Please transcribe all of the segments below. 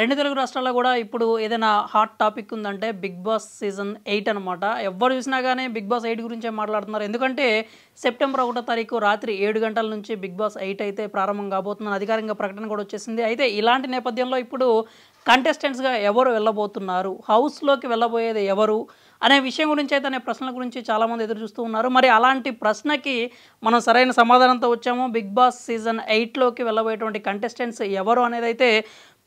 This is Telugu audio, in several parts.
రెండు తెలుగు రాష్ట్రాల్లో కూడా ఇప్పుడు ఏదైనా హాట్ టాపిక్ ఉందంటే బిగ్ బాస్ సీజన్ ఎయిట్ అనమాట ఎవరు చూసినా కానీ బిగ్ బాస్ ఎయిట్ గురించే మాట్లాడుతున్నారు ఎందుకంటే సెప్టెంబర్ ఒకటో తారీఖు రాత్రి ఏడు గంటల నుంచి బిగ్ బాస్ ఎయిట్ అయితే ప్రారంభం కాబోతుందని అధికారికంగా ప్రకటన కూడా వచ్చేసింది అయితే ఇలాంటి నేపథ్యంలో ఇప్పుడు కంటెస్టెంట్స్గా ఎవరు వెళ్ళబోతున్నారు హౌస్లోకి వెళ్ళబోయేది ఎవరు అనే విషయం గురించి అయితే అనే ప్రశ్నల గురించి చాలామంది ఎదురు చూస్తూ ఉన్నారు మరి అలాంటి ప్రశ్నకి మనం సరైన సమాధానంతో వచ్చాము బిగ్ బాస్ సీజన్ ఎయిట్లోకి వెళ్ళబోయేటువంటి కంటెస్టెంట్స్ ఎవరు అనేది అయితే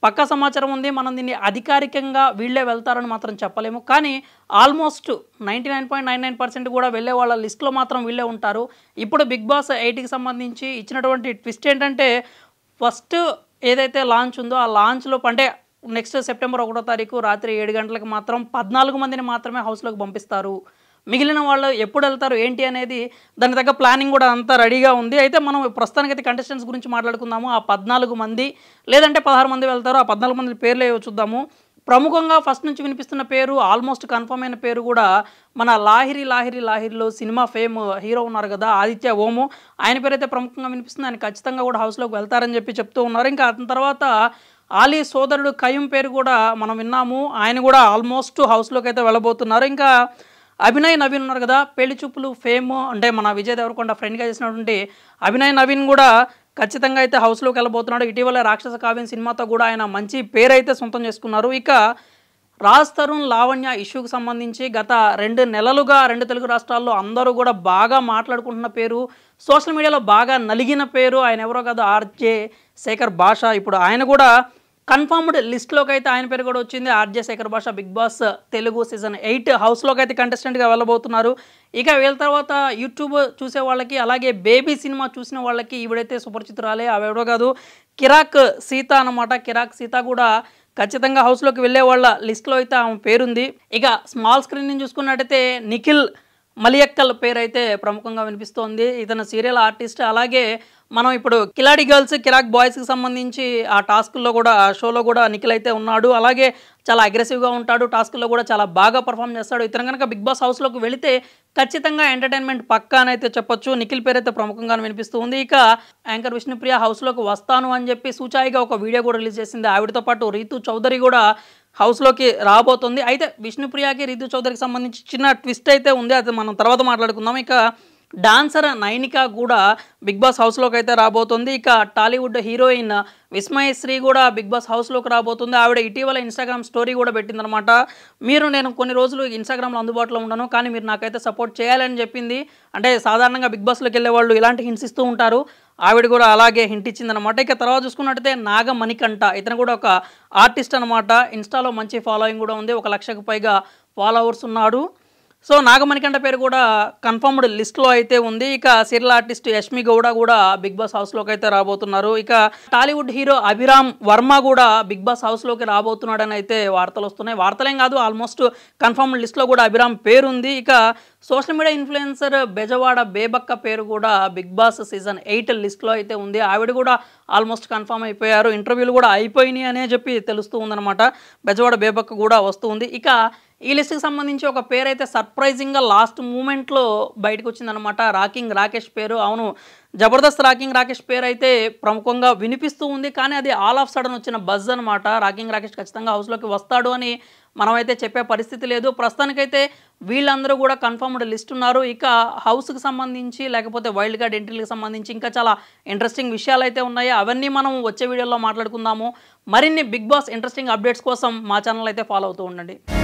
పక్క సమాచారం ఉంది మనం దీన్ని అధికారికంగా వీళ్ళే వెళ్తారని మాత్రం చెప్పలేము కానీ almost ninety nine point nine nine percent కూడా వెళ్ళే వాళ్ళ లిస్ట్లో మాత్రం వీళ్ళే ఉంటారు ఇప్పుడు బిగ్ బాస్ ఎయిట్కి సంబంధించి ఇచ్చినటువంటి ట్విస్ట్ ఏంటంటే ఫస్ట్ ఏదైతే లాంచ్ ఉందో ఆ లాంచ్లో అంటే నెక్స్ట్ సెప్టెంబర్ ఒకటో తారీఖు రాత్రి ఏడు గంటలకు మాత్రం పద్నాలుగు మందిని మాత్రమే హౌస్లోకి పంపిస్తారు మిగిలిన వాళ్ళు ఎప్పుడు వెళ్తారు ఏంటి అనేది దాని తగ్గ ప్లానింగ్ కూడా అంతా రెడీగా ఉంది అయితే మనం ప్రస్తుతానికైతే కంటెస్టెంట్స్ గురించి మాట్లాడుకుందాము ఆ పద్నాలుగు మంది లేదంటే పదహారు మంది వెళ్తారు ఆ పద్నాలుగు మంది పేర్లు చూద్దాము ప్రముఖంగా ఫస్ట్ నుంచి వినిపిస్తున్న పేరు ఆల్మోస్ట్ కన్ఫర్మ్ అయిన పేరు కూడా మన Lahiri Lahiri Lahirilo cinema fame hero ఉన్నారు కదా ఆదిత్య ఓము ఆయన పేరు అయితే ప్రముఖంగా వినిపిస్తుంది ఆయన ఖచ్చితంగా కూడా హౌస్లోకి వెళ్తారని చెప్పి చెప్తూ ఉన్నారు ఇంకా అతని తర్వాత ఆలీ సోదరుడు కయ్యం పేరు కూడా మనం విన్నాము ఆయన కూడా ఆల్మోస్ట్ హౌస్లోకి అయితే వెళ్ళబోతున్నారు ఇంకా అభినయ్ నవీన్ ఉన్నారు కదా పెళ్లి చూపులు ఫేమ్ అంటే మన విజయ్ దేవరకొండ ఫ్రెండ్గా చేసినటువంటి అభినయ్ నవీన్ కూడా ఖచ్చితంగా అయితే హౌస్లోకి వెళ్ళబోతున్నాడు ఇటీవల రాక్షస కావ్యం సినిమాతో కూడా ఆయన మంచి పేరైతే సొంతం చేసుకున్నారు ఇక రాజ్ తరుణ్ లావణ్య ఇష్యూకి సంబంధించి గత రెండు నెలలుగా రెండు తెలుగు రాష్ట్రాల్లో అందరూ కూడా బాగా మాట్లాడుకుంటున్న పేరు సోషల్ మీడియాలో బాగా నలిగిన పేరు ఆయన ఎవరో కదా ఆర్జే శేఖర్ భాష ఇప్పుడు ఆయన కూడా కన్ఫర్మ్డ్ లిస్ట్లోకి అయితే ఆయన పేరు కూడా వచ్చింది RJ Shekhar Basha Bigg Boss Telugu season eight హౌస్లోకి అయితే కంటెస్టెంట్గా వెళ్ళబోతున్నారు ఇక వీళ్ళ తర్వాత యూట్యూబ్ చూసే వాళ్ళకి అలాగే బేబీ సినిమా చూసిన వాళ్ళకి ఈవిడైతే సుపరిచితురాలే అవి కాదు కిరాక్ సీత అనమాట కిరాక్ సీత కూడా ఖచ్చితంగా హౌస్లోకి వెళ్ళే వాళ్ళ లిస్ట్లో అయితే ఆమె పేరుంది ఇక స్మాల్ స్క్రీన్ నుంచి చూసుకున్నట్టయితే నిఖిల్ మలియక్కల్ పేరు అయితే ప్రముఖంగా వినిపిస్తోంది ఇతను సీరియల్ ఆర్టిస్ట్ అలాగే మనం ఇప్పుడు కిలాడి గర్ల్స్ కిరాక్ బాయ్స్కి సంబంధించి ఆ టాస్క్లో కూడా షోలో కూడా నిఖిల్ అయితే ఉన్నాడు అలాగే చాలా అగ్రెసివ్గా ఉంటాడు టాస్క్లో కూడా చాలా బాగా పర్ఫామ్ చేస్తాడు ఇతను కనుక బిగ్ బాస్ హౌస్లోకి వెళితే ఖచ్చితంగా ఎంటర్టైన్మెంట్ పక్కా అయితే చెప్పొచ్చు నిఖిల్ పేరు అయితే ప్రముఖంగా వినిపిస్తుంది ఇక యాంకర్ విష్ణుప్రియ హౌస్లోకి వస్తాను అని చెప్పి సూచాయిగా ఒక వీడియో కూడా రిలీజ్ చేసింది ఆవిడతో పాటు రీతు చౌదరి కూడా హౌస్లోకి రాబోతుంది అయితే విష్ణుప్రియకి రితు చౌదరికి సంబంధించి చిన్న ట్విస్ట్ అయితే ఉంది అది మనం తర్వాత మాట్లాడుకుందాం ఇక డాన్సర్ నైనిక కూడా బిగ్ బాస్ హౌస్లోకి అయితే రాబోతుంది ఇక టాలీవుడ్ హీరోయిన్ విస్మయశ్రీ కూడా బిగ్ బాస్ హౌస్లోకి రాబోతుంది ఆవిడ ఇటీవల ఇన్స్టాగ్రామ్ స్టోరీ కూడా పెట్టిందనమాట మీరు నేను కొన్ని రోజులు ఇన్స్టాగ్రామ్లో అందుబాటులో ఉన్నాను కానీ మీరు నాకైతే సపోర్ట్ చేయాలని చెప్పింది అంటే సాధారణంగా బిగ్ బాస్లోకి వెళ్ళే వాళ్ళు ఇలాంటి హింసిస్తూ ఉంటారు ఆవిడ కూడా అలాగే హింట్ అనమాట ఇక తర్వాత చూసుకున్నట్టయితే నాగమణికంట ఇతను కూడా ఒక ఆర్టిస్ట్ అనమాట ఇన్స్టాలో మంచి ఫాలోయింగ్ కూడా ఉంది ఒక లక్షకు పైగా ఫాలోవర్స్ ఉన్నాడు సో నాగమణికంట పేరు కూడా కన్ఫర్మ్డ్ లిస్ట్లో అయితే ఉంది ఇక సిరిల ఆర్టిస్ట్ యష్మి గౌడ కూడా బిగ్ బాస్ హౌస్లోకి అయితే రాబోతున్నారు ఇక టాలీవుడ్ హీరో అభిరామ్ వర్మ కూడా బిగ్ బాస్ హౌస్లోకి రాబోతున్నాడని అయితే వార్తలు వస్తున్నాయి వార్తలేం కాదు ఆల్మోస్ట్ కన్ఫర్మ్డ్ లిస్ట్లో కూడా అభిరామ్ పేరుంది ఇక social media influencer Bezawada Bebakka పేరు కూడా బిగ్ బాస్ సీజన్ ఎయిట్ లిస్ట్లో అయితే ఉంది ఆవిడ కూడా ఆల్మోస్ట్ కన్ఫామ్ అయిపోయారు ఇంటర్వ్యూలు కూడా అయిపోయినాయి అనే చెప్పి తెలుస్తూ ఉందన్నమాట బెజవాడ బేబక్క కూడా వస్తుంది ఇక ఈ లిస్ట్కి సంబంధించి ఒక పేరు అయితే సర్ప్రైజింగ్గా లాస్ట్ మూమెంట్లో బయటకు వచ్చిందనమాట రాకింగ్ రాకేష్ పేరు అవును జబర్దస్త్ రాకింగ్ రాకేష్ పేరు అయితే ప్రముఖంగా వినిపిస్తూ ఉంది కానీ అది ఆల్ ఆఫ్ సడన్ వచ్చిన బజ్ అనమాట రాకింగ్ రాకేష్ ఖచ్చితంగా హౌస్లోకి వస్తాడు అని మనమైతే చెప్పే పరిస్థితి లేదు ప్రస్తుతానికైతే వీళ్ళందరూ కూడా కన్ఫర్మ్డ్ లిస్ట్ ఉన్నారు ఇక హౌస్కి సంబంధించి లేకపోతే వైల్డ్ కార్డ్ ఎంట్రీలకు సంబంధించి ఇంకా చాలా ఇంట్రెస్టింగ్ విషయాలు అయితే ఉన్నాయి అవన్నీ మనం వచ్చే వీడియోలో మాట్లాడుకుందాము మరిన్ని బిగ్ బాస్ ఇంట్రెస్టింగ్ అప్డేట్స్ కోసం మా ఛానల్ అయితే ఫాలో అవుతూ ఉండండి